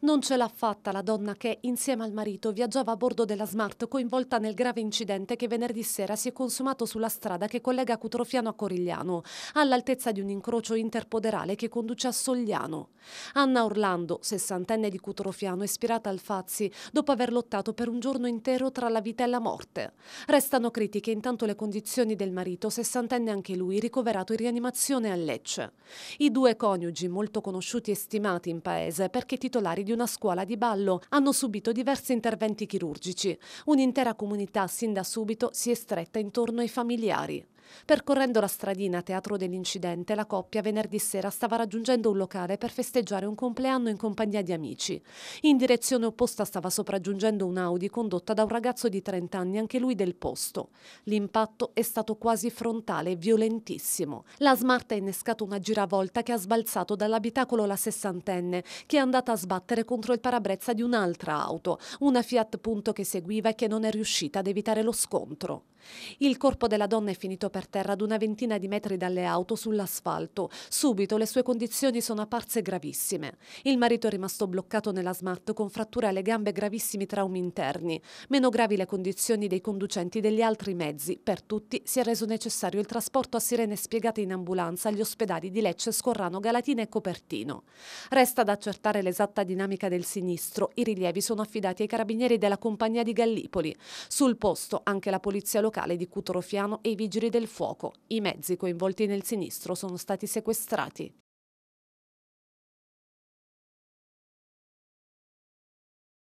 Non ce l'ha fatta la donna che, insieme al marito, viaggiava a bordo della Smart coinvolta nel grave incidente che venerdì sera si è consumato sulla strada che collega Cutrofiano a Corigliano, all'altezza di un incrocio interpoderale che conduce a Sogliano. Anna Orlando, sessantenne di Cutrofiano, è ispirata al Fazzi dopo aver lottato per un giorno intero tra la vita e la morte. Restano critiche intanto le condizioni del marito, sessantenne anche lui, ricoverato in rianimazione a Lecce. I due coniugi, molto conosciuti e stimati in paese perché titolari di una scuola di ballo hanno subito diversi interventi chirurgici. Un'intera comunità sin da subito si è stretta intorno ai familiari. Percorrendo la stradina teatro dell'incidente, la coppia venerdì sera stava raggiungendo un locale per festeggiare un compleanno in compagnia di amici. In direzione opposta stava sopraggiungendo un'Audi condotta da un ragazzo di 30 anni, anche lui del posto. L'impatto è stato quasi frontale e violentissimo. La Smart ha innescato una giravolta che ha sbalzato dall'abitacolo la sessantenne, che è andata a sbattere contro il parabrezza di un'altra auto, una Fiat Punto che seguiva e che non è riuscita ad evitare lo scontro. Il corpo della donna è finito per terra ad una ventina di metri dalle auto sull'asfalto. Subito le sue condizioni sono apparse gravissime. Il marito è rimasto bloccato nella smart con fratture alle gambe e gravissimi traumi interni. Meno gravi le condizioni dei conducenti degli altri mezzi. Per tutti si è reso necessario il trasporto a sirene spiegate in ambulanza agli ospedali di Lecce, Scorrano, Galatina e Copertino. Resta da accertare l'esatta dinamica del sinistro. I rilievi sono affidati ai carabinieri della compagnia di Gallipoli. Sul posto anche la polizia locale locale di Cutrofiano e i vigili del fuoco. I mezzi coinvolti nel sinistro sono stati sequestrati.